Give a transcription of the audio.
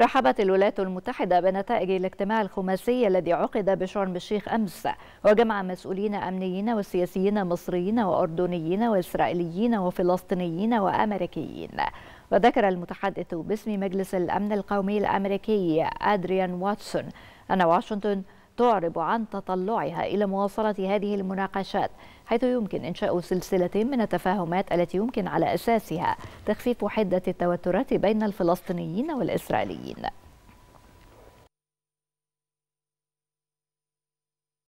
رحبت الولايات المتحدة بنتائج الاجتماع الخماسي الذي عقد بشرم الشيخ أمس وجمع مسؤولين أمنيين وسياسيين مصريين وأردنيين وإسرائيليين وفلسطينيين وأمريكيين وذكر المتحدث باسم مجلس الأمن القومي الأمريكي أدريان واتسون أن واشنطن تعرب عن تطلعها إلى مواصلة هذه المناقشات حيث يمكن إنشاء سلسلة من التفاهمات التي يمكن على أساسها تخفيف حدة التوترات بين الفلسطينيين والإسرائيليين